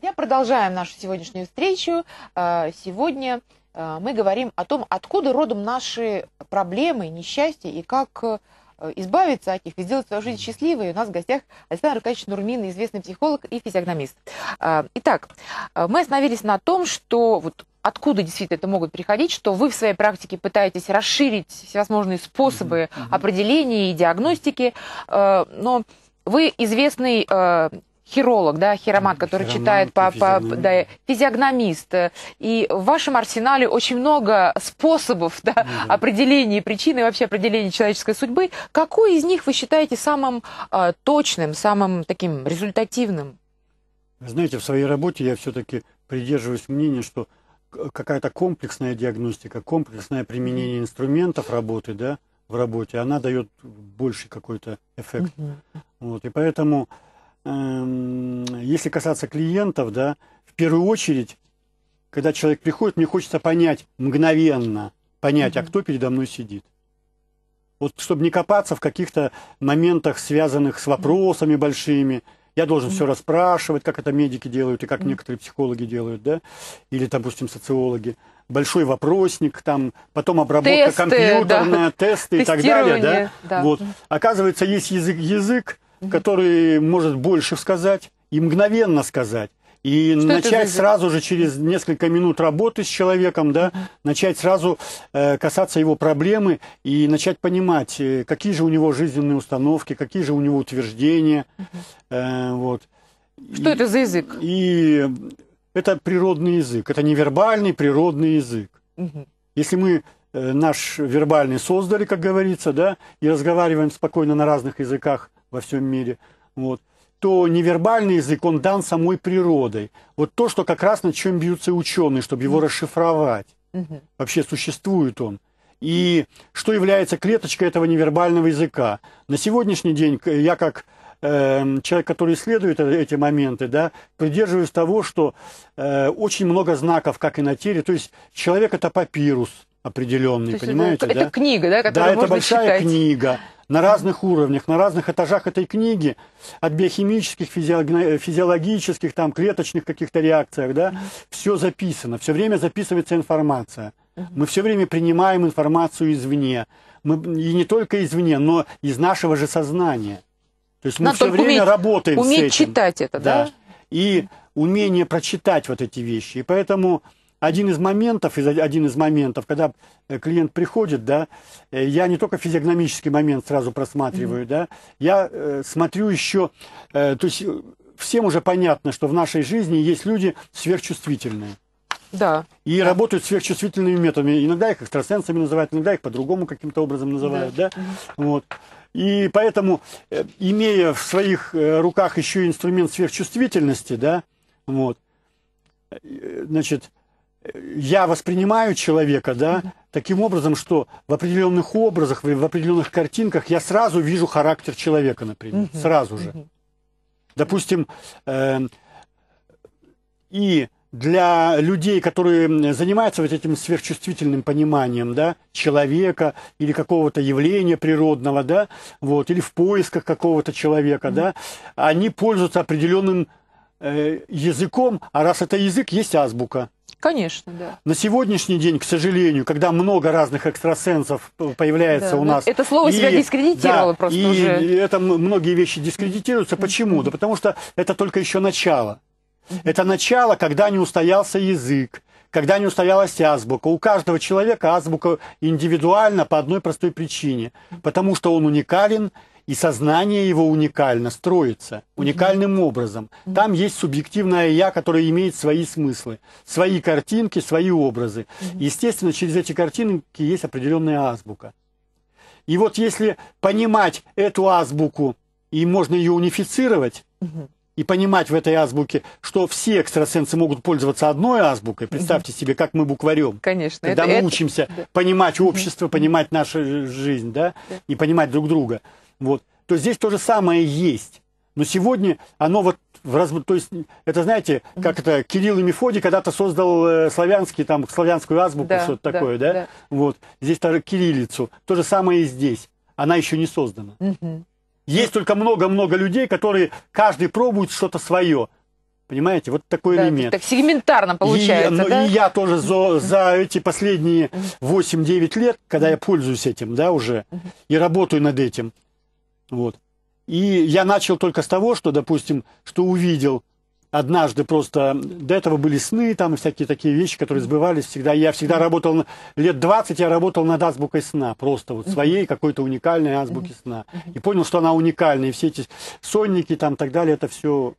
Друзья, продолжаем нашу сегодняшнюю встречу. Э, сегодня э, мы говорим о том, откуда родом наши проблемы, несчастья и как э, избавиться от них и сделать свою жизнь счастливой. у нас в гостях Александр Аркадьевич Нурмин, известный психолог и физиогномист. Итак, мы остановились на том, что вот откуда действительно это могут приходить, что вы в своей практике пытаетесь расширить всевозможные способы определения и диагностики, но вы известный хиролог, да, хиромант, который хиромант, читает по, физиогном. по да, физиогномист. И в вашем арсенале очень много способов да, ну да. определения причины, вообще определения человеческой судьбы. Какой из них вы считаете самым э, точным, самым таким результативным? Знаете, в своей работе я все-таки придерживаюсь мнения, что какая-то комплексная диагностика, комплексное применение инструментов работы, да, в работе, она дает больше какой-то эффект. Угу. Вот, и поэтому Эм, если касаться клиентов, да, в первую очередь, когда человек приходит, мне хочется понять мгновенно, понять, mm-hmm. а кто передо мной сидит. Вот чтобы не копаться в каких-то моментах, связанных с вопросами большими, я должен mm-hmm. все расспрашивать, как это медики делают и как mm-hmm. некоторые психологи делают, да, или, допустим, социологи. Большой вопросник, там, потом обработка тесты, компьютерная, да. тесты и так далее, да? да. Вот. Оказывается, есть язык, язык, который может больше сказать и мгновенно сказать. И что начать сразу же через несколько минут работы с человеком, да, начать сразу э, касаться его проблемы и начать понимать, э, какие же у него жизненные установки, какие же у него утверждения. Э, вот. Что и, это за язык? И это природный язык, это невербальный природный язык. Угу. Если мы э, наш вербальный создали, как говорится, да, и разговариваем спокойно на разных языках, во всем мире, вот, то невербальный язык, он дан самой природой. Вот то, что как раз над чем бьются ученые, чтобы его расшифровать. Вообще существует он. И что является клеточкой этого невербального языка. На сегодняшний день я как э, человек, который исследует э, эти моменты, да, придерживаюсь того, что э, очень много знаков, как и на теле. То есть человек это папирус определенный, понимаете? Это, да? это книга, да, которая Да, это большая считать. книга на разных уровнях, на разных этажах этой книги, от биохимических, э, физиологических, там, клеточных каких-то реакциях, да, все записано, все время записывается информация. Мы все время принимаем информацию извне, мы, и не только извне, но из нашего же сознания. То есть мы Надо все время уметь, работаем уметь с этим. Уметь читать это, да? да? И умение прочитать вот эти вещи. И поэтому один из моментов, один из моментов, когда э, клиент приходит, да, э, я не только физиогномический момент сразу просматриваю, mm-hmm. да, я э, смотрю еще, э, то есть э, всем уже понятно, что в нашей жизни есть люди сверхчувствительные. Да. И да. работают сверхчувствительными методами. Иногда их экстрасенсами называют, иногда их по-другому каким-то образом называют, да. да? Mm-hmm. Вот. И поэтому, имея в своих руках еще инструмент сверхчувствительности, да, вот, значит, я воспринимаю человека, да, таким образом, что в определенных образах, в определенных картинках я сразу вижу характер человека, например, сразу же. Допустим, э, и для людей, которые занимаются вот этим сверхчувствительным пониманием, да, человека или какого-то явления природного, да, вот, или в поисках какого-то человека, да, они пользуются определенным э, языком, а раз это язык, есть азбука. Конечно, да. На сегодняшний день, к сожалению, когда много разных экстрасенсов появляется да, у нас... Это слово и, себя дискредитировало да, просто и уже. И это многие вещи дискредитируются. Почему? Да потому что это только еще начало. Это начало, когда не устоялся язык, когда не устоялась азбука. У каждого человека азбука индивидуально по одной простой причине. Потому что он уникален, и сознание его уникально строится, уникальным образом. Там есть субъективное «я», которое имеет свои смыслы, свои картинки, свои образы. Естественно, через эти картинки есть определенная азбука. И вот если понимать эту азбуку, и можно ее унифицировать, и понимать в этой азбуке, что все экстрасенсы могут пользоваться одной азбукой. Представьте угу. себе, как мы букварем. Конечно. Когда это, мы это... учимся да. понимать общество, угу. понимать нашу жизнь, да, да, и понимать друг друга вот, то здесь то же самое есть. Но сегодня оно вот в раз... то есть это знаете, как это Кирилл и Мефодий когда-то создал э, славянский там славянскую азбуку да, что-то да, такое, да? да? Вот здесь тоже кириллицу. То же самое и здесь. Она еще не создана. Угу. Есть только много-много людей, которые каждый пробует что-то свое. Понимаете, вот такой да, элемент. Так сегментарно получается. Ну, и, ну, да? и я тоже за, за эти последние 8-9 лет, когда я пользуюсь этим, да, уже, и работаю над этим, вот. И я начал только с того, что, допустим, что увидел однажды просто... До этого были сны там всякие такие вещи, которые сбывались всегда. Я всегда работал... лет 20 я работал над азбукой сна. Просто вот своей какой-то уникальной азбуки сна. И понял, что она уникальная. И все эти сонники там и так далее, это все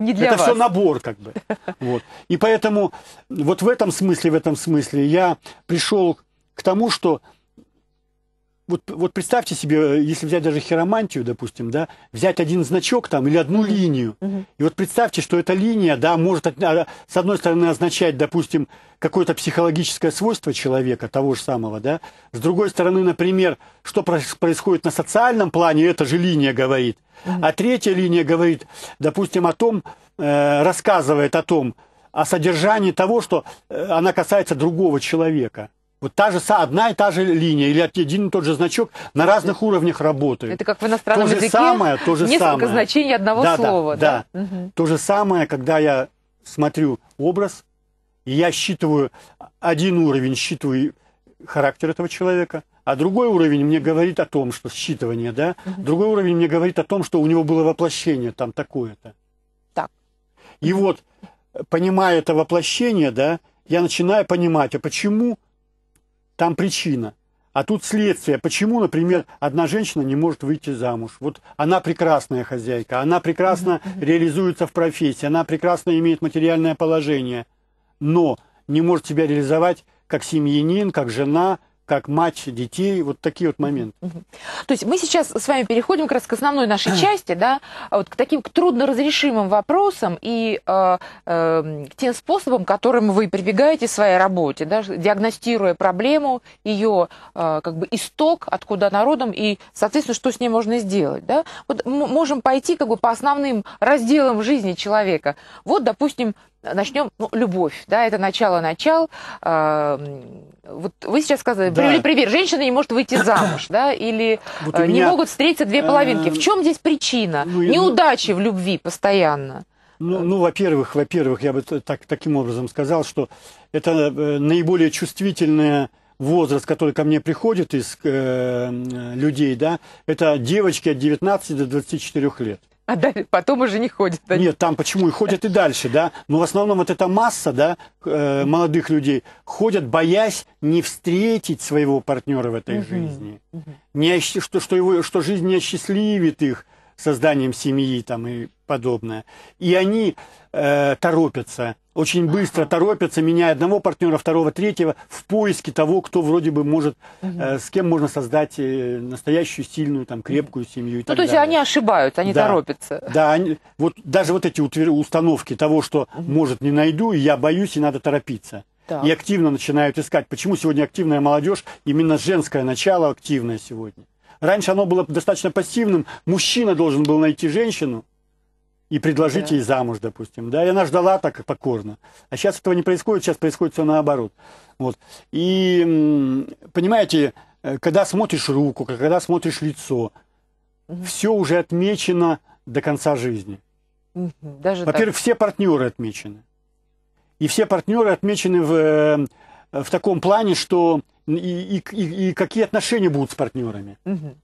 не для это вас. все набор, как бы. Вот. И поэтому вот в этом смысле, в этом смысле я пришел к тому, что вот, вот представьте себе, э, если взять даже хиромантию, допустим, да, взять один значок там или одну линию, угу. и вот представьте, что эта линия, да, может а, с одной стороны означать, допустим, какое-то психологическое свойство человека, того же самого, да, с другой стороны, например, что происходит на социальном плане, эта же линия говорит, угу. а третья линия говорит, допустим, о том, э, рассказывает о том, о содержании того, что э, она касается другого человека. Вот та же одна и та же линия или один и тот же значок на разных уровнях работают. Это как в иностранном то же языке. Самое, то же несколько самое. значений одного да, слова. Да, да. да. Угу. То же самое, когда я смотрю образ, и я считываю один уровень, считываю характер этого человека, а другой уровень мне говорит о том, что считывание, да, угу. другой уровень мне говорит о том, что у него было воплощение там такое-то. Так. И вот, понимая это воплощение, да, я начинаю понимать, а почему там причина. А тут следствие. Почему, например, одна женщина не может выйти замуж? Вот она прекрасная хозяйка, она прекрасно реализуется в профессии, она прекрасно имеет материальное положение, но не может себя реализовать как семьянин, как жена – как мать детей, вот такие вот моменты. То есть мы сейчас с вами переходим как раз к основной нашей части, да, а вот к таким к трудноразрешимым вопросам и э, э, к тем способам, которым вы прибегаете в своей работе, да, диагностируя проблему, ее э, как бы исток, откуда народом и, соответственно, что с ней можно сделать, да. Вот мы можем пойти как бы по основным разделам жизни человека. Вот, допустим, начнем, ну, любовь, да, это начало-начал. А, вот вы сейчас сказали, да. привели пример, женщина не может выйти замуж, да, или вот э, не меня... могут встретиться две половинки. Э, в чем здесь причина? Ну, Неудачи ну... в любви постоянно. Ну, ну во-первых, во-первых, я бы так, таким образом сказал, что это э, наиболее чувствительный возраст, который ко мне приходит из э, людей, да, это девочки от 19 до 24 лет а потом уже не ходят. Они. Нет, там почему и ходят и дальше, да. Но ну, в основном вот эта масса, да, э, молодых людей ходят, боясь не встретить своего партнера в этой угу. жизни, угу. Не, что, что, его, что жизнь не осчастливит их, созданием семьи там и подобное. И они э, торопятся, очень быстро торопятся, меняя одного партнера, второго, третьего, в поиске того, кто вроде бы может, э, с кем можно создать э, настоящую, сильную, там, крепкую семью и ну, так то есть далее. они ошибаются они да, торопятся. Да, они, вот даже вот эти установки того, что, может, не найду, и я боюсь, и надо торопиться. Так. И активно начинают искать. Почему сегодня активная молодежь? Именно женское начало активное сегодня. Раньше оно было достаточно пассивным. Мужчина должен был найти женщину и предложить да. ей замуж, допустим. Да, и она ждала так покорно. А сейчас этого не происходит, сейчас происходит все наоборот. Вот. И, понимаете, э, когда смотришь руку, когда смотришь лицо, угу. все уже отмечено до конца жизни. Угу. Во-первых, все партнеры отмечены. И все партнеры отмечены в, э, в таком плане, что и, и, и, и какие отношения будут с партнерами. Угу.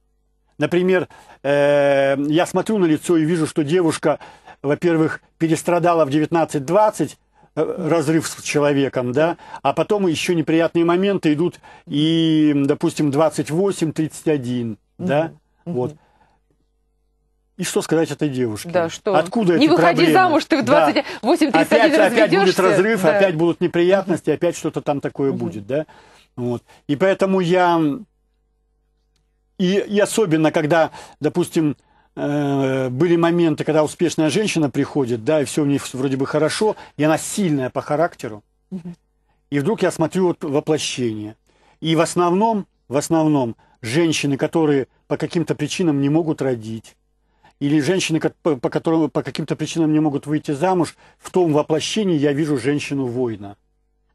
Например, э, я смотрю на лицо и вижу, что девушка, во-первых, перестрадала в 19-20 э, разрыв с человеком, да, а потом еще неприятные моменты идут и, допустим, 28-31, угу. да, угу. вот. И что сказать этой девушке? Да, что? Откуда Не эти выходи проблемы? замуж, ты в 28-31 да. опять, опять будет разрыв, да. опять будут неприятности, опять что-то там такое угу. будет, да. Вот. И поэтому я... И, и особенно, когда, допустим, э, были моменты, когда успешная женщина приходит, да, и все у нее вроде бы хорошо, и она сильная по характеру. И вдруг я смотрю вот воплощение. И в основном, в основном, женщины, которые по каким-то причинам не могут родить, или женщины, по, которым, по каким-то причинам не могут выйти замуж, в том воплощении я вижу женщину-воина.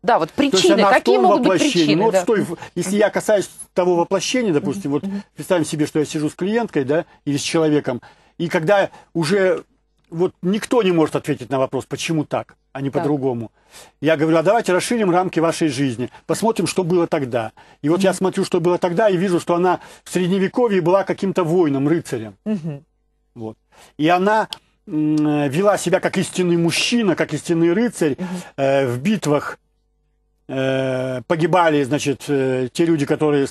Да, вот причины. То Какие могут быть ну, причины? Ну, вот да. что, если я касаюсь того воплощения, допустим, вот представим себе, что я сижу с клиенткой, да, или с человеком, и когда уже вот никто не может ответить на вопрос, почему так, а не по-другому. Я говорю, а давайте расширим рамки вашей жизни, посмотрим, что было тогда. И вот я смотрю, что было тогда, и вижу, что она в средневековье была каким-то воином, рыцарем. Вот. И она э, вела себя как истинный мужчина, как истинный рыцарь э, в битвах Э, погибали, значит, э, те люди, которые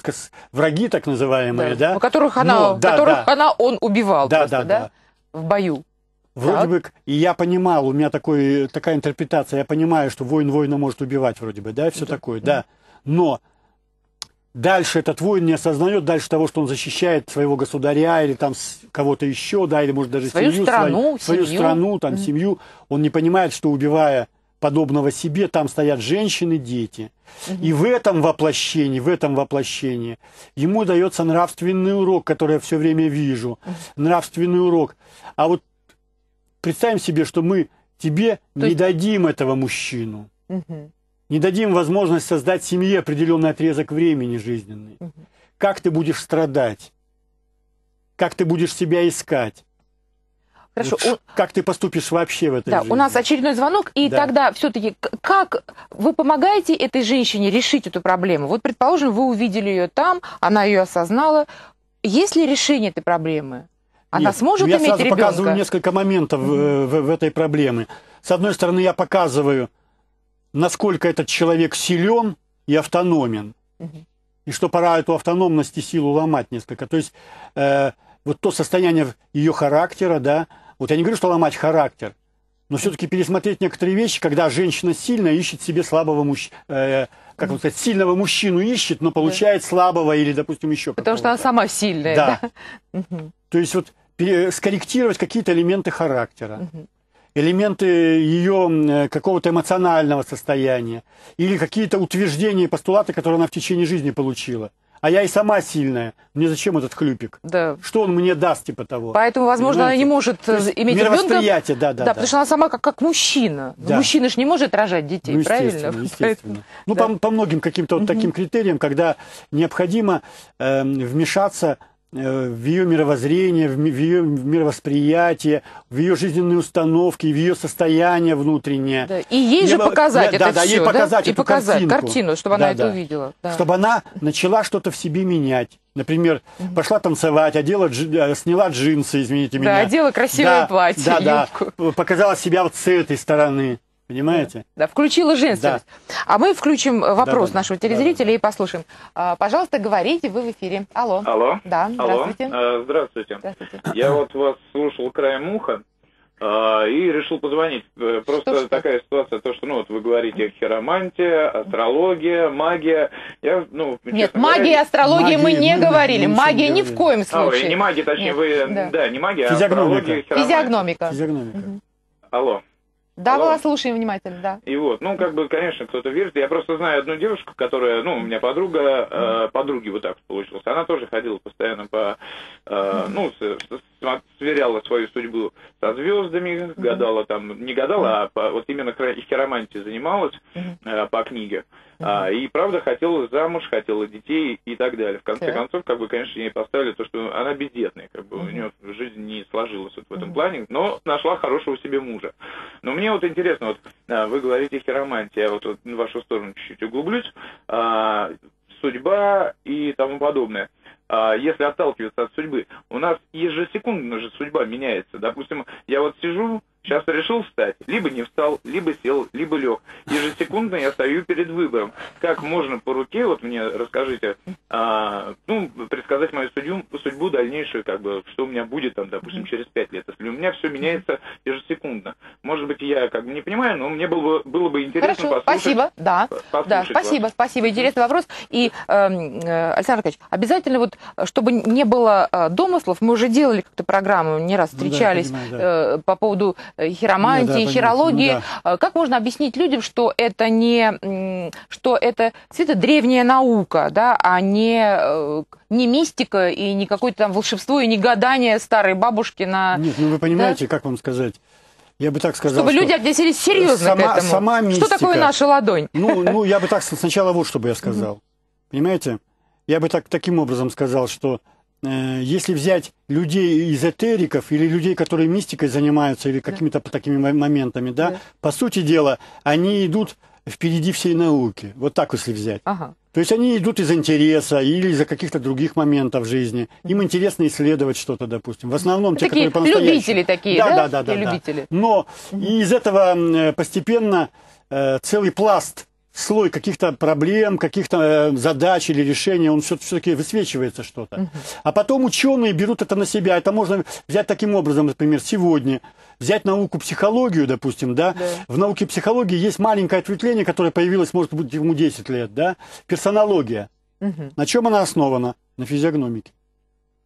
враги, так называемые, да, да? которых она, ну, да, которых да. она он убивал, да, просто, да, да, да, в бою. Вроде так. бы, и я понимал, у меня такой, такая интерпретация, я понимаю, что воин воина может убивать, вроде бы, да, все да. такое, да. Но дальше этот воин не осознает дальше того, что он защищает своего государя или там кого-то еще, да, или может даже свою семью, страну, свою, семью. свою страну, там mm. семью, он не понимает, что убивая подобного себе, там стоят женщины, дети. И в этом воплощении, в этом воплощении ему дается нравственный урок, который я все время вижу. Нравственный урок. А вот представим себе, что мы тебе То не есть... дадим этого мужчину. Не дадим возможность создать семье определенный отрезок времени жизненный. Как ты будешь страдать? Как ты будешь себя искать? Хорошо. Вот у... Как ты поступишь вообще в этой да, жизни? У нас очередной звонок, и да. тогда все-таки как вы помогаете этой женщине решить эту проблему? Вот, предположим, вы увидели ее там, она ее осознала. Есть ли решение этой проблемы? Она Нет. сможет я сразу показываю несколько моментов mm-hmm. в, в, в этой проблеме. С одной стороны, я показываю, насколько этот человек силен и автономен. Mm-hmm. И что пора эту автономность и силу ломать несколько. То есть... Э, вот то состояние ее характера, да, вот я не говорю, что ломать характер, но все-таки пересмотреть некоторые вещи, когда женщина сильно ищет себе слабого мужчину, э, как вот сказать, сильного мужчину ищет, но получает да. слабого или, допустим, еще Потому что она сама сильная. Да. То есть вот скорректировать какие-то элементы характера, элементы ее э, какого-то эмоционального состояния или какие-то утверждения постулаты, которые она в течение жизни получила а я и сама сильная. Мне зачем этот клюпик? Да. Что он мне даст, типа того? Поэтому, возможно, Понимаете? она не может есть иметь ребенка. Да, да, да. Да, потому что она сама как, как мужчина. Ну, да. Мужчина же не может рожать детей, ну, естественно, правильно? Естественно. Ну, да. по, по многим каким-то вот таким критериям, когда необходимо э, вмешаться Э, в ее мировоззрение, в ее мировосприятие, в ее жизненные установки, в ее состояние внутреннее. Да. И ей же показать я, это да, все, ей показать да? и показать картинку. картину, чтобы она да. это увидела. Да. Чтобы она начала что-то в себе менять. Например, угу. пошла танцевать, одела, э, сняла джинсы, извините меня. Да, одела красивое да, платье, Да, юбку. да, показала себя вот с этой стороны. Понимаете? Да, включила женственность. Да. А мы включим э, вопрос да, нашего телезрителя да, да. и послушаем. А, пожалуйста, говорите, вы в эфире. Алло. Алло. Да, Алло. здравствуйте. А, здравствуйте. Здравствуйте. Я вот вас слушал краем уха а, и решил позвонить. Э, просто что, что? такая ситуация, то, что ну, вот вы говорите хиромантия, астрология, магия. Я, ну, Нет, магия и астрология магия, мы не мы говорили. Магия ни в коем случае. А, не магия, точнее, Нет, вы... Да. да, не магия, а астрология, хиромантия. Физиогномика. Физиогномика. Алло. Да, была вас слушаем внимательно, да. И вот, ну, как бы, конечно, кто-то верит. Я просто знаю одну девушку, которая, ну, у меня подруга, э, подруги вот так получилось. Она тоже ходила постоянно по, э, ну, сверяла свою судьбу со звездами, гадала там, не гадала, а по, вот именно хиромантией занималась э, по книге. А, и правда хотела замуж, хотела детей и так далее. В конце так. концов, как бы, конечно, ей поставили то, что она бездетная, как бы у нее жизнь не сложилась вот в этом плане, но нашла хорошего себе мужа. Но мне мне вот интересно, вот э, вы говорите хиромантия, вот, вот в вашу сторону чуть-чуть углублюсь, а, судьба и тому подобное. А, если отталкиваться от судьбы, у нас ежесекундно же судьба меняется. Допустим, я вот сижу, Сейчас решил встать, либо не встал, либо сел, либо лег. Ежесекундно я стою перед выбором. Как можно по руке, вот мне расскажите, а, ну, предсказать мою судью, судьбу дальнейшую, как бы, что у меня будет там, допустим, через пять лет. Если у меня все меняется ежесекундно. Может быть, я как бы не понимаю, но мне было бы, было бы интересно Хорошо, послушать. спасибо, да. Послушать да спасибо, вас. спасибо. Интересный вопрос. И, э, э, Александр Аркадьевич, обязательно вот, чтобы не было э, домыслов, мы уже делали как-то программу, не раз встречались ну, да, понимаю, да. э, по поводу Э, хиромантии, хирологии. Ну, да. Ну э, как можно объяснить людям, что это не, что это действительно древняя наука, да, а не э, не мистика и не какое-то там волшебство и не гадание старой бабушки на... Нет, ну вы понимаете, да? как вам сказать, я бы так сказал, чтобы что люди относились серьезно сама, к этому. Сама мистика, что такое наша ладонь? Ну, ну, я бы так сначала вот, чтобы я сказал. Понимаете? Я бы так, таким образом сказал, что Э, если взять людей эзотериков или людей, которые мистикой занимаются или какими-то да. такими моментами, да, да, по сути дела, они идут впереди всей науки. Вот так, если взять. Ага. То есть они идут из интереса или из-за каких-то других моментов жизни. Им интересно исследовать что-то, допустим. В основном те, такие которые по-настоящему... Любители такие, да? Да, да, да. да, да. Любители. Но из этого постепенно э, целый пласт слой каких-то проблем, каких-то э, задач или решений, он все-таки высвечивается что-то. А потом ученые берут это на себя. Это можно взять таким образом, например, сегодня. Взять науку психологию, допустим, да? да. В науке психологии есть маленькое ответвление, которое появилось, может быть, ему 10 лет, да? Персонология. Угу. На чем она основана? На физиогномике.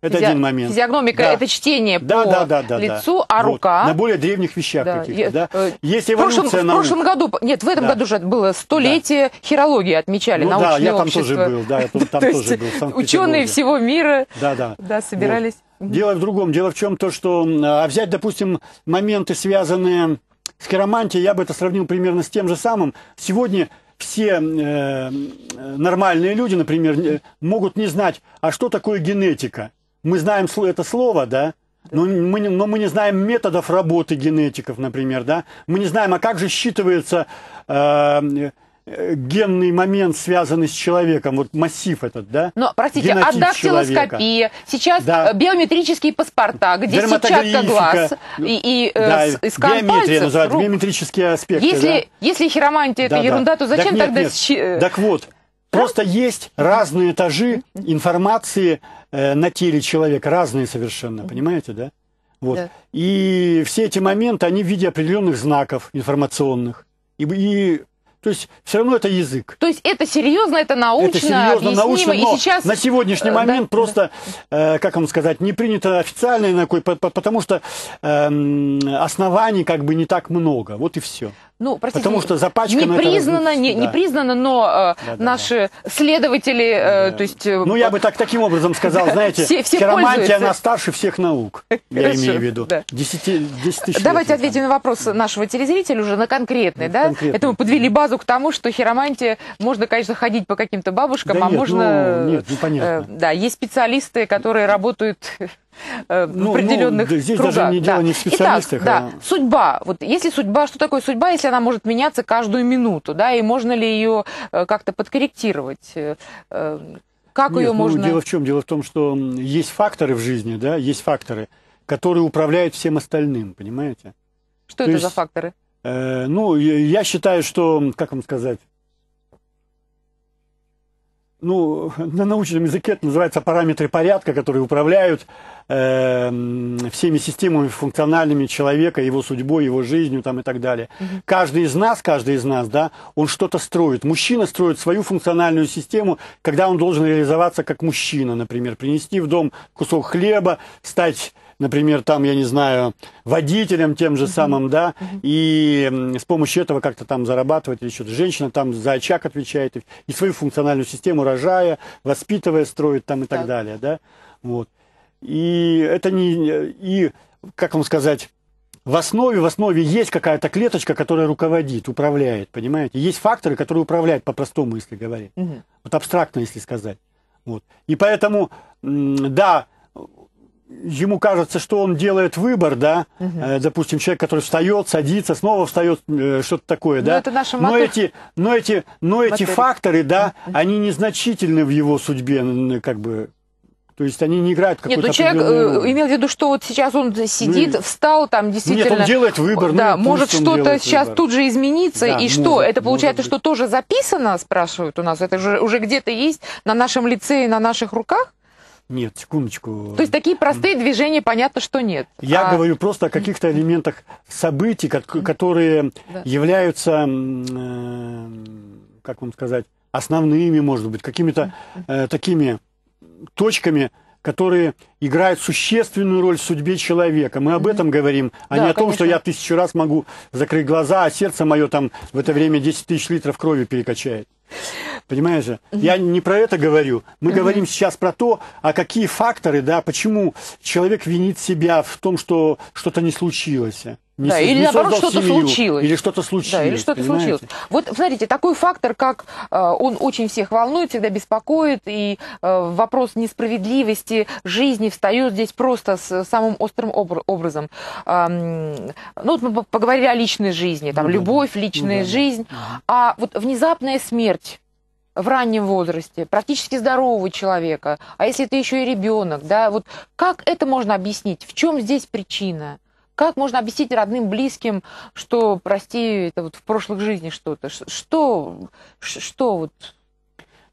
Это Физи... один момент. Физиогномика да. – это чтение да, по да, да, да, лицу, да. а вот. рука… На более древних вещах да. каких-то, да? Э, есть эволюция в прошлом, наук. В прошлом году, нет, в этом да. году уже было столетие да. хирологии отмечали, ну, научное да, я общество. там тоже был, да, я там, там То тоже был. Ученые всего мира да, да. Да, собирались. Вот. Дело в другом. Дело в чем то, что… А взять, допустим, моменты, связанные с хиромантией, я бы это сравнил примерно с тем же самым. Сегодня все э, нормальные люди, например, могут не знать, а что такое генетика – мы знаем это слово, да, но мы, но мы не знаем методов работы генетиков, например, да. Мы не знаем, а как же считывается э, генный момент, связанный с человеком, вот массив этот, да? Но, простите, а дактилоскопия, сейчас да. Э, биометрические паспорта, где сетчатка глаз и, и, э, да, э, скан пальцев, называют, биометрические аспекты, Если, да? если хиромантия это да. ерунда, то зачем так нет, тогда... Нет. С... Э, так вот, Просто есть разные этажи информации э, на теле человека, разные совершенно, понимаете, да? Вот. Да. И все эти моменты, они в виде определенных знаков информационных. И, и то есть все равно это язык. То есть это серьезно, это научно, это серьезно, научно, но и сейчас... на сегодняшний э, момент да, просто, да. Э, как вам сказать, не принято официально, потому что э, оснований как бы не так много. Вот и все ну, простите, Потому что запачкано... Не признано, не, не признано, но э, да, наши да. следователи, э, да. то есть... Э, ну, я бы так таким образом сказал, знаете, все, все хиромантия, она старше всех наук, я имею в виду. Да. Десяти, десять Давайте лет, ответим там. на вопрос нашего телезрителя уже на конкретный, да? Конкретный. Это мы подвели базу к тому, что хиромантия, можно, конечно, ходить по каким-то бабушкам, да а нет, можно... Ну, нет, непонятно. Э, да, есть специалисты, которые работают э, ну, ну, определенных ну, здесь кругах. даже не дело да. не в специалистах. Итак, а... да, судьба. Вот если судьба, что такое судьба, если она может меняться каждую минуту, да, и можно ли ее э, как-то подкорректировать? Э, э, как Нет, ее ну, можно... Ну, дело в чем? Дело в том, что есть факторы в жизни, да, есть факторы, которые управляют всем остальным, понимаете? Что То это есть, за факторы? Э, ну, я считаю, что, как вам сказать, ну, на научном языке это называется параметры порядка, которые управляют э, всеми системами функциональными человека, его судьбой, его жизнью там, и так далее. Угу. Каждый из нас, каждый из нас, да, он что-то строит. Мужчина строит свою функциональную систему, когда он должен реализоваться как мужчина, например, принести в дом кусок хлеба, стать например, там, я не знаю, водителем тем же uh -huh. самым, да, uh -huh. и с помощью этого как-то там зарабатывать или что-то. Женщина там за очаг отвечает и свою функциональную систему рожая, воспитывая, строит там и так, так далее, да. Вот. И это не... И, как вам сказать, в основе, в основе есть какая-то клеточка, которая руководит, управляет, понимаете? Есть факторы, которые управляют, по-простому, если говорить. Угу. Вот абстрактно, если сказать. Вот. И поэтому, да, ему кажется, что он делает выбор, да, угу. допустим, человек, который встает, садится, снова встает, э, что-то такое, но ну, да. Это наша Но эти, но эти, но эти факторы, да, угу. они незначительны в его судьбе, как бы. То есть они не играют какую-то Нет, ну человек э, роль. имел в виду, что вот сейчас он ну, сидит, ну, встал там действительно... Нет, он делает выбор. Да, ну, может что-то сейчас выбор. тут же измениться. Да, и что, это получается, может что тоже записано, спрашивают у нас? Это же уже где-то есть на нашем лице и на наших руках? Нет, секундочку. То есть такие простые движения, понятно, что нет. Я а... говорю просто о каких-то элементах событий, которые да. являются, э, как вам сказать, основными, может быть, какими-то э, такими точками, которые играют существенную роль в судьбе человека. Мы об этом говорим, а да, не о том, что я тысячу раз могу закрыть глаза, а сердце мое там в это время 10 тысяч литров крови перекачает. Понимаешь же? Я не про это говорю. Мы говорим сейчас про то, а какие факторы, да, почему человек винит себя в том, что что-то не случилось не, да, или не наоборот что-то случилось. Или что-то случилось. Да, или что-то случилось. Вот, смотрите, такой фактор, как э, он очень всех волнует, всегда беспокоит, и э, вопрос несправедливости жизни встает здесь просто с самым острым обр- образом. Эм, ну, вот мы поговорили о личной жизни, там, ну, любовь, личная ну, да. жизнь, а вот внезапная смерть в раннем возрасте, практически здорового человека, а если это еще и ребенок, да, вот как это можно объяснить? В чем здесь причина? Как можно объяснить родным, близким, что, прости, это вот в прошлых жизнях что-то? Что, что вот?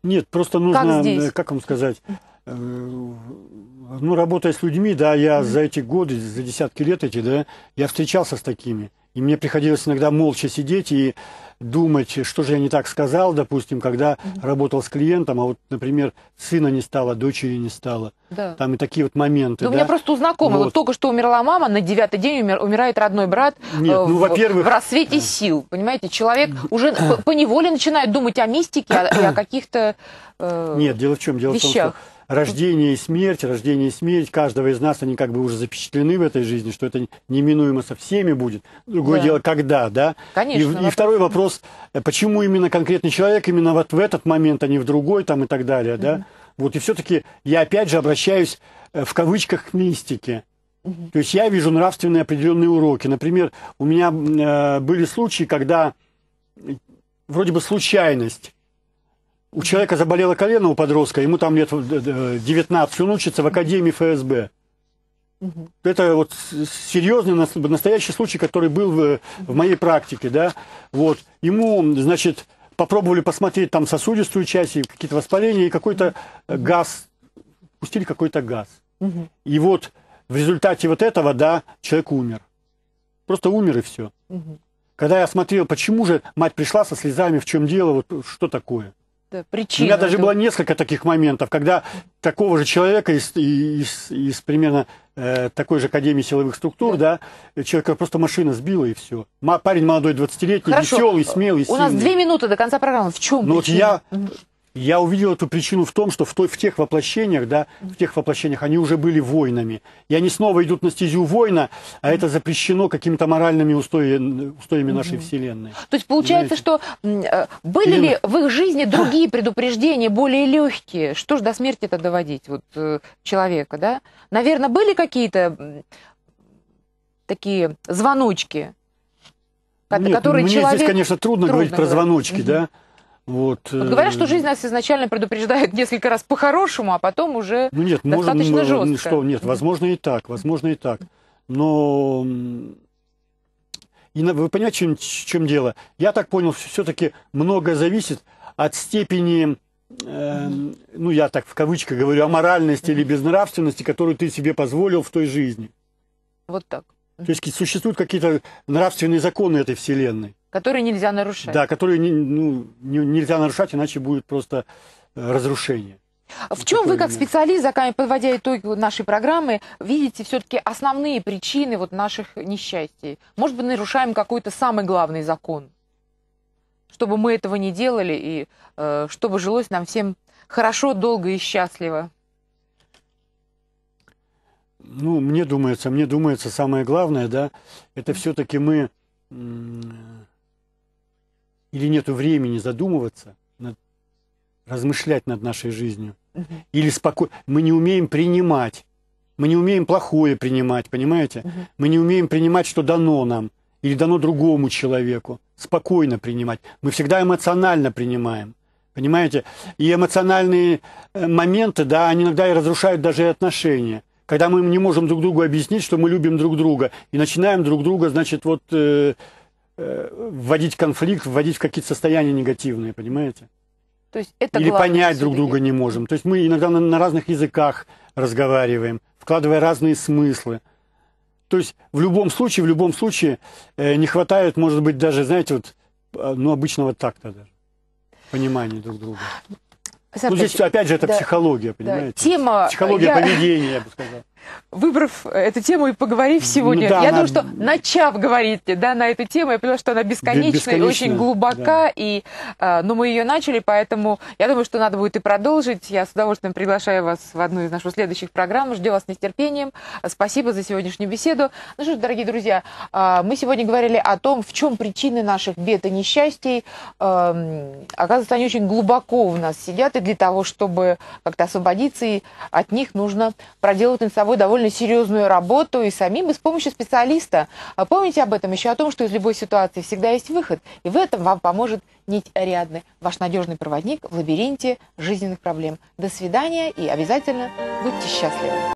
Нет, просто нужно, как, здесь? Э, как вам сказать, Э, ну, работая с людьми, да, я mm-hmm. за эти годы, за десятки лет эти, да, я встречался с такими. И мне приходилось иногда молча сидеть и думать, что же я не так сказал, допустим, когда mm-hmm. работал с клиентом, а вот, например, сына не стало, дочери не стало. Да. Там и такие вот моменты. да? Ну, у меня просто у знакомого, вот. вот только что умерла мама, на девятый день умер, умирает родной брат Нет, э, ну, во в рассвете э. сил. Понимаете, человек уже по поневоле начинает думать о мистике о, о каких-то э, Нет, дело в чем? Дело вещах. в том, что рождение и смерть, рождение и смерть каждого из нас, они как бы уже запечатлены в этой жизни, что это неминуемо со всеми будет. Другое да. дело, когда, да? Конечно. И, вопрос... и второй вопрос, почему именно конкретный человек, именно вот в этот момент, а не в другой там и так далее, да? hmm Вот и все-таки я опять же обращаюсь э, в кавычках к мистике. mm То есть я вижу нравственные определенные уроки. Например, у меня э, были случаи, когда вроде бы случайность у человека заболело колено у подростка, ему там лет 19, э, он учится в Академии ФСБ. Угу. Это вот серьезный настоящий случай, который был в, в моей практике, да. Вот ему, значит, попробовали посмотреть там сосудистую часть и какие-то воспаления и какой-то газ пустили какой-то газ. Угу. И вот в результате вот этого, да, человек умер. Просто умер и все. Угу. Когда я смотрел, почему же мать пришла со слезами, в чем дело, вот что такое да, причина. У меня даже было несколько таких моментов, когда такого же человека из, из, из примерно э, такой же Академии силовых структур, да. да, человека просто машина сбила и все. парень молодой, 20-летний, веселый, смелый, У сильный. нас две минуты до конца программы. В чем Ну вот я я увидел эту причину в том, что в, той, в тех воплощениях, да, в тех воплощениях они уже были воинами. И они снова идут на стезю воина, а это запрещено какими-то моральными устоями, устоями нашей Вселенной. То есть получается, Знаете? что э, были Именно. ли в их жизни другие предупреждения, более легкие? Что ж до смерти это доводить вот, э, человека, да? Наверное, были какие-то такие звоночки, Нет, которые мне человек... здесь, конечно, трудно, трудно говорить про звоночки, угу. да? Вот. вот ну, э, говорят, что жизнь нас изначально предупреждает несколько раз по-хорошему, а потом уже ну, нет, достаточно можно, жестко. Что, нет, возможно и так, возможно и так. Но и вы понимаете, чем, чем дело? Я так понял, все-таки многое зависит от степени, э, ну я так в кавычках говорю, аморальности или безнравственности, которую ты себе позволил в той жизни. Вот так. То есть существуют какие-то нравственные законы этой вселенной. Которые нельзя нарушать. Да, которые не, ну, не, нельзя нарушать, иначе будет просто э, разрушение. В чем вы, как специалист, подводя итоги нашей программы, видите все-таки основные причины вот наших несчастий? Может быть, нарушаем какой-то самый главный закон, чтобы мы этого не делали и э, чтобы жилось нам всем хорошо, долго и счастливо? Ну, мне думается, мне думается, самое главное, да, это все-таки мы или нет времени задумываться, над, размышлять над нашей жизнью, угу. или спокойно. Мы не умеем принимать. Мы не умеем плохое принимать, понимаете? Угу. Мы не умеем принимать, что дано нам или дано другому человеку. Спокойно принимать. Мы всегда эмоционально принимаем. Понимаете? И эмоциональные э, моменты, да, они иногда и разрушают даже отношения. Когда мы не можем друг другу объяснить, что мы любим друг друга, и начинаем друг друга, значит, вот э, Э, вводить конфликт, вводить в какие-то состояния негативные, понимаете? То есть это Или понять друг друга не можем. То есть мы иногда на, на разных языках разговариваем, вкладывая разные смыслы. То есть в любом случае, в любом случае э, не хватает, может быть, даже, знаете, вот, э, ну, обычного такта даже, понимания друг друга. ну, здесь, опять же, это да, психология, понимаете? Да, тема... Э, психология я... поведения, я бы сказал выбрав эту тему и поговорив сегодня, ну, да, я она... думаю, что начав говорить да, на эту тему, я поняла, что она бесконечная, и очень глубока, да. и, э, ну, мы ее начали, поэтому я думаю, что надо будет и продолжить. Я с удовольствием приглашаю вас в одну из наших следующих программ. Жду вас с нетерпением. Спасибо за сегодняшнюю беседу. Ну что ж, дорогие друзья, э, мы сегодня говорили о том, в чем причины наших бед и несчастий. Э, оказывается, они очень глубоко в нас сидят, и для того, чтобы как-то освободиться и от них, нужно проделать над собой собой довольно серьезную работу и самим, и с помощью специалиста. А помните об этом еще о том, что из любой ситуации всегда есть выход, и в этом вам поможет нить Ариадны, ваш надежный проводник в лабиринте жизненных проблем. До свидания и обязательно будьте счастливы!